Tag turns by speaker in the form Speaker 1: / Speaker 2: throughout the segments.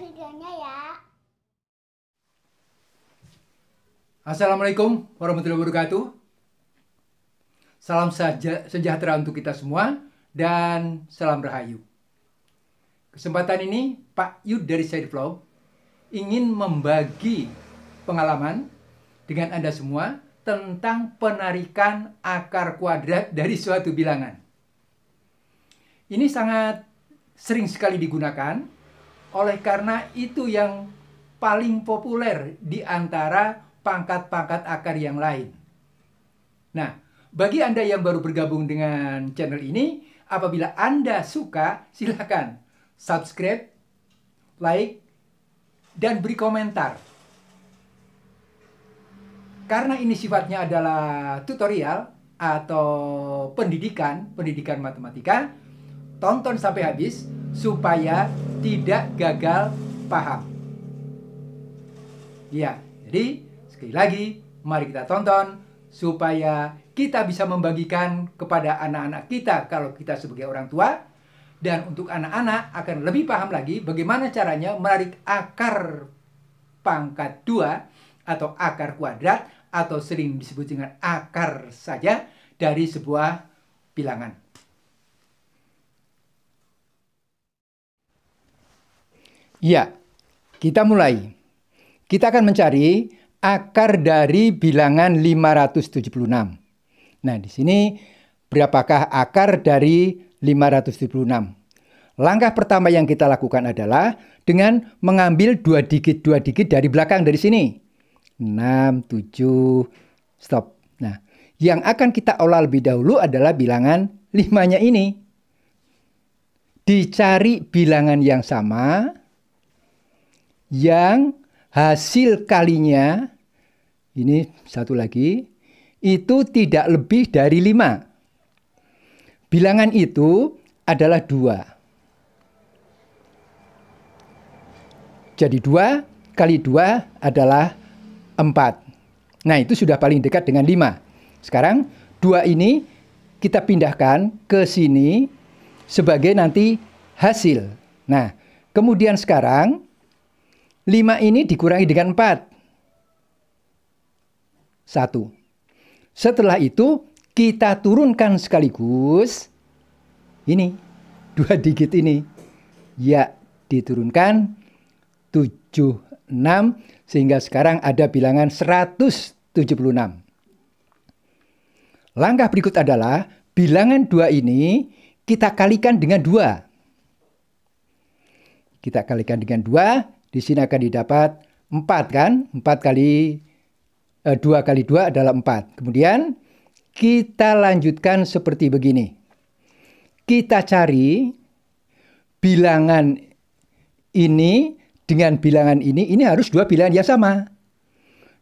Speaker 1: videonya ya. Assalamualaikum warahmatullahi wabarakatuh. Salam sejahtera untuk kita semua dan salam rahayu. Kesempatan ini Pak Yud dari Sideflow ingin membagi pengalaman dengan Anda semua tentang penarikan akar kuadrat dari suatu bilangan. Ini sangat sering sekali digunakan oleh karena itu yang paling populer di antara pangkat-pangkat akar yang lain. Nah, bagi Anda yang baru bergabung dengan channel ini, apabila Anda suka, silakan subscribe, like, dan beri komentar. Karena ini sifatnya adalah tutorial atau pendidikan, pendidikan matematika, tonton sampai habis supaya tidak gagal paham. Ya, jadi sekali lagi mari kita tonton supaya kita bisa membagikan kepada anak-anak kita kalau kita sebagai orang tua dan untuk anak-anak akan lebih paham lagi bagaimana caranya menarik akar pangkat dua atau akar kuadrat atau sering disebut dengan akar saja dari sebuah bilangan. Ya, kita mulai. Kita akan mencari akar dari bilangan 576. Nah, di sini berapakah akar dari 576? Langkah pertama yang kita lakukan adalah dengan mengambil dua digit dua digit dari belakang dari sini. 6, 7, stop. Nah, yang akan kita olah lebih dahulu adalah bilangan 5-nya ini. Dicari bilangan yang sama, yang hasil kalinya ini satu lagi itu tidak lebih dari lima. Bilangan itu adalah dua. Jadi dua kali dua adalah empat. Nah itu sudah paling dekat dengan lima. Sekarang dua ini kita pindahkan ke sini sebagai nanti hasil. Nah kemudian sekarang 5 ini dikurangi dengan 4. 1. Setelah itu kita turunkan sekaligus ini dua digit ini. Ya, diturunkan 76 sehingga sekarang ada bilangan 176. Langkah berikut adalah bilangan 2 ini kita kalikan dengan 2. Kita kalikan dengan 2 di sini akan didapat 4 kan? 4 kali eh, 2 kali 2 adalah 4. Kemudian kita lanjutkan seperti begini. Kita cari bilangan ini dengan bilangan ini. Ini harus dua bilangan yang sama.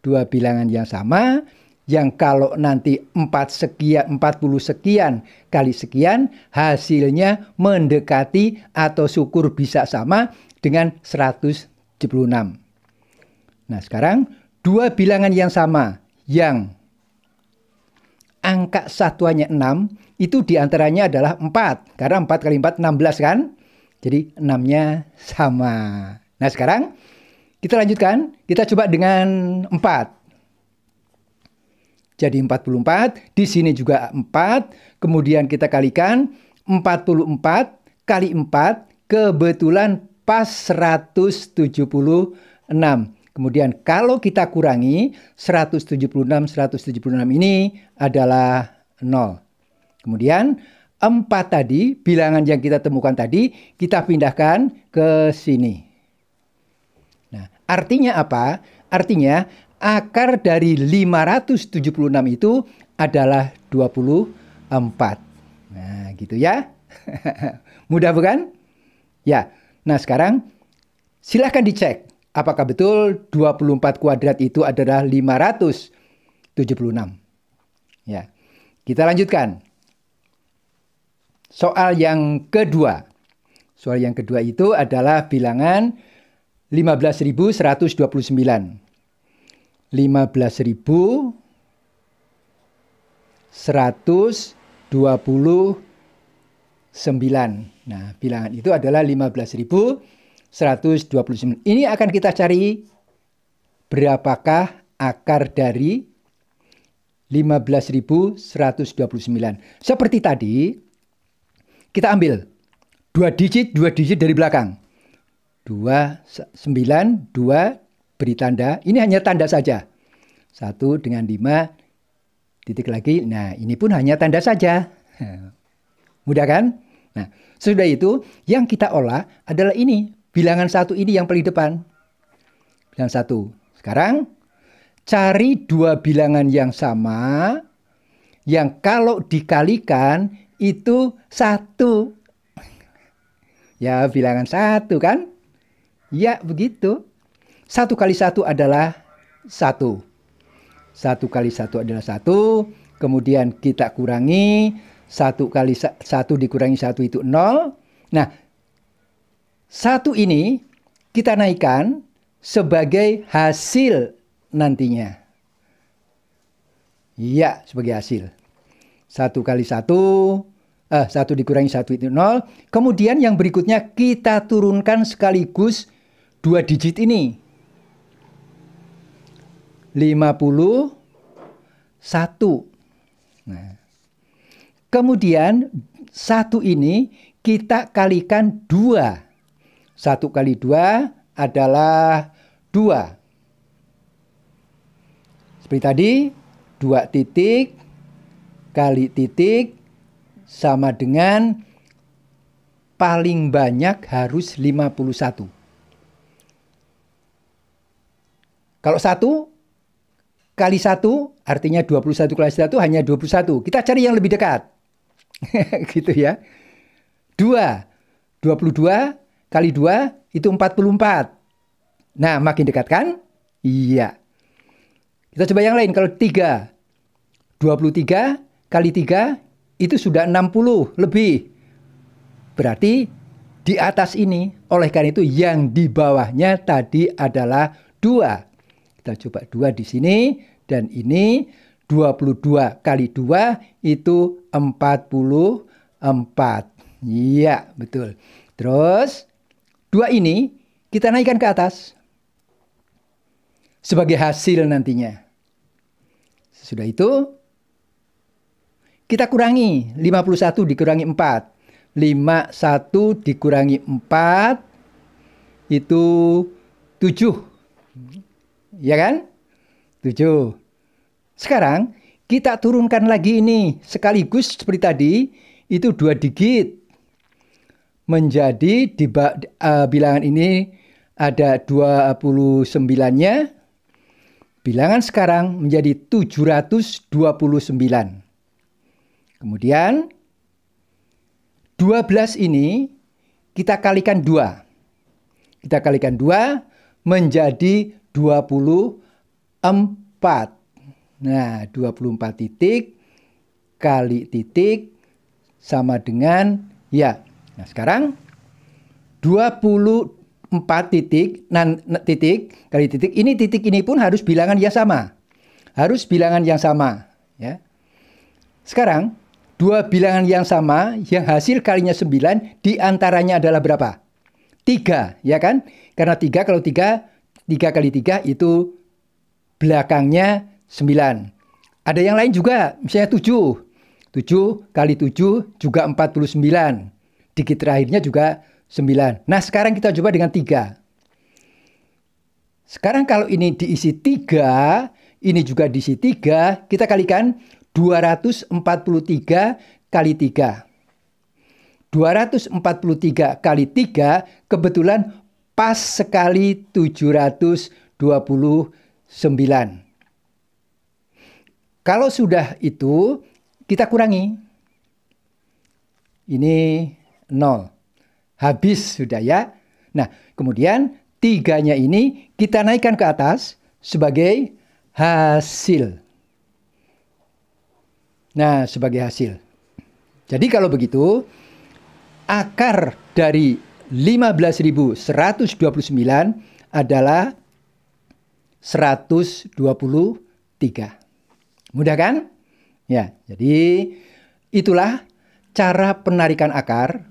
Speaker 1: Dua bilangan yang sama yang kalau nanti 4 sekian 40 sekian kali sekian hasilnya mendekati atau syukur bisa sama dengan seratus 76. Nah, sekarang dua bilangan yang sama yang angka satuannya 6 itu diantaranya adalah 4. Karena 4 kali 4 16 kan? Jadi 6-nya sama. Nah sekarang kita lanjutkan. Kita coba dengan 4. Jadi 44. Di sini juga 4. Kemudian kita kalikan 44 kali 4. Kebetulan pas 176. Kemudian kalau kita kurangi 176 176 ini adalah 0. Kemudian 4 tadi bilangan yang kita temukan tadi kita pindahkan ke sini. Nah, artinya apa? Artinya akar dari 576 itu adalah 24. Nah, gitu ya. Mudah bukan? Ya. Nah sekarang silahkan dicek apakah betul 24 kuadrat itu adalah 576. Ya, kita lanjutkan. Soal yang kedua. Soal yang kedua itu adalah bilangan 15.129. 15.129. Nah, bilangan itu adalah 15.129. Ini akan kita cari berapakah akar dari 15.129. Seperti tadi, kita ambil dua digit, dua digit dari belakang. 2, 9, 2, beri tanda. Ini hanya tanda saja. 1 dengan 5, titik lagi. Nah, ini pun hanya tanda saja. Mudah kan? Nah, sesudah itu yang kita olah adalah ini, bilangan satu ini yang paling depan. Bilangan satu. Sekarang cari dua bilangan yang sama yang kalau dikalikan itu satu. Ya, bilangan satu kan? Ya, begitu. Satu kali satu adalah satu. Satu kali satu adalah satu. Kemudian kita kurangi satu kali satu dikurangi satu itu nol. Nah, satu ini kita naikkan sebagai hasil nantinya. Ya, sebagai hasil. Satu kali satu, eh, satu dikurangi satu itu nol. Kemudian yang berikutnya kita turunkan sekaligus dua digit ini. 51. Nah, Kemudian satu ini kita kalikan dua. Satu kali dua adalah dua. Seperti tadi, dua titik kali titik sama dengan paling banyak harus 51. Kalau satu kali satu artinya 21 kali satu hanya 21. Kita cari yang lebih dekat. gitu ya. 2. 22 kali 2 itu 44. Nah, makin dekat kan? Iya. Kita coba yang lain kalau 3. 23 kali 3 itu sudah 60 lebih. Berarti di atas ini. Oleh karena itu yang di bawahnya tadi adalah 2. Kita coba 2 di sini dan ini 22 kali 2 itu 44. Iya, betul. Terus, dua ini kita naikkan ke atas. Sebagai hasil nantinya. Sesudah itu, kita kurangi. 51 dikurangi 4. 51 dikurangi 4 itu 7. Ya kan? 7. Sekarang kita turunkan lagi ini sekaligus seperti tadi itu dua digit menjadi di uh, bilangan ini ada 29-nya. Bilangan sekarang menjadi 729. Kemudian 12 ini kita kalikan dua Kita kalikan dua menjadi 24. Nah, 24 titik kali titik sama dengan ya. Nah, sekarang 24 titik nan titik kali titik ini titik ini pun harus bilangan yang sama. Harus bilangan yang sama, ya. Sekarang dua bilangan yang sama yang hasil kalinya 9 diantaranya adalah berapa? 3 ya kan? Karena 3 kalau 3 3 kali 3 itu belakangnya 9. Ada yang lain juga, misalnya 7. 7 kali 7 juga 49. Digit terakhirnya juga 9. Nah, sekarang kita coba dengan 3. Sekarang kalau ini diisi 3, ini juga diisi 3, kita kalikan 243 kali 3. 243 kali 3 kebetulan pas sekali 729. Kalau sudah itu, kita kurangi. Ini 0. Habis sudah ya. Nah, kemudian tiganya ini kita naikkan ke atas sebagai hasil. Nah, sebagai hasil. Jadi kalau begitu, akar dari 15.129 adalah 123. Mudah kan? Ya, jadi itulah cara penarikan akar.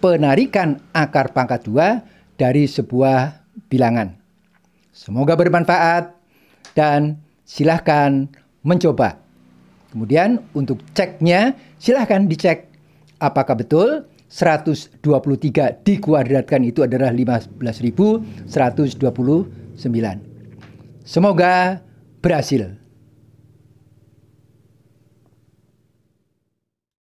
Speaker 1: Penarikan akar pangkat 2 dari sebuah bilangan. Semoga bermanfaat dan silahkan mencoba. Kemudian untuk ceknya silahkan dicek apakah betul 123 dikuadratkan itu adalah 15.129. Semoga berhasil.